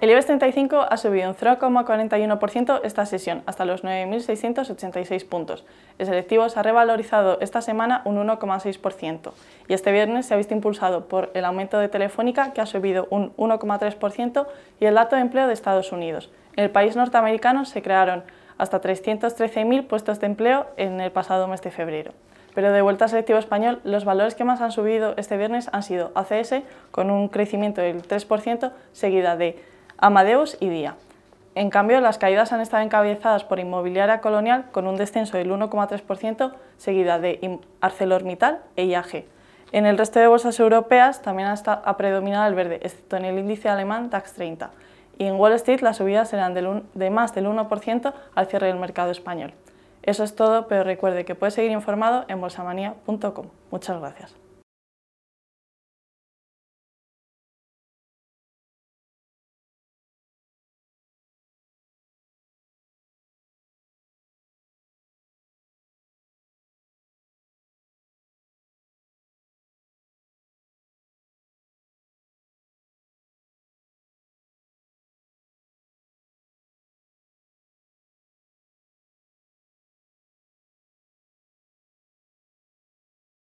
El IBEX 35 ha subido un 0,41% esta sesión, hasta los 9.686 puntos. El selectivo se ha revalorizado esta semana un 1,6% y este viernes se ha visto impulsado por el aumento de Telefónica, que ha subido un 1,3%, y el dato de empleo de Estados Unidos. En el país norteamericano se crearon hasta 313.000 puestos de empleo en el pasado mes de febrero. Pero de vuelta al selectivo español, los valores que más han subido este viernes han sido ACS, con un crecimiento del 3%, seguida de Amadeus y Día. En cambio, las caídas han estado encabezadas por Inmobiliaria Colonial con un descenso del 1,3% seguida de ArcelorMittal e IAG. En el resto de bolsas europeas también ha predominado el verde, excepto en el índice alemán DAX 30. Y en Wall Street las subidas serán de más del 1% al cierre del mercado español. Eso es todo, pero recuerde que puede seguir informado en bolsamanía.com. Muchas gracias.